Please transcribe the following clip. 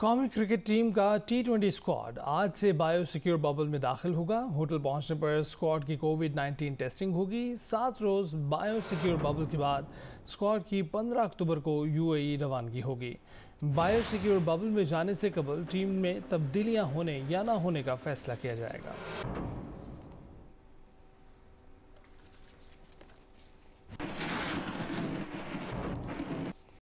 कौमी cricket team का T twenty squad आज से बायो सिक्योर बबल में दाखिल होगा होटल पहुंचने पर स्क्वाड की कोविड 19 टेस्टिंग होगी सात रोज़ बायो सिक्योर बबल के बाद स्क्वाड की 15 अक्टूबर को यूएई e रवानगी होगी बायो सिक्योर बबल में जाने से कबल टीम में तब्दीलियां होने या ना होने का फैसला किया जाएगा